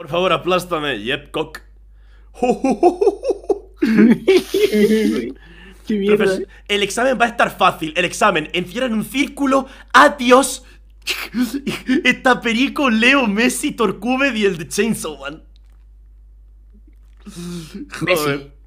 Por favor, aplástame, Yepcock. Eh. el examen va a estar fácil. El examen, encierra en un círculo. Adiós. Está Perico, Leo, Messi, torcube y el de Chainsaw Man. Messi.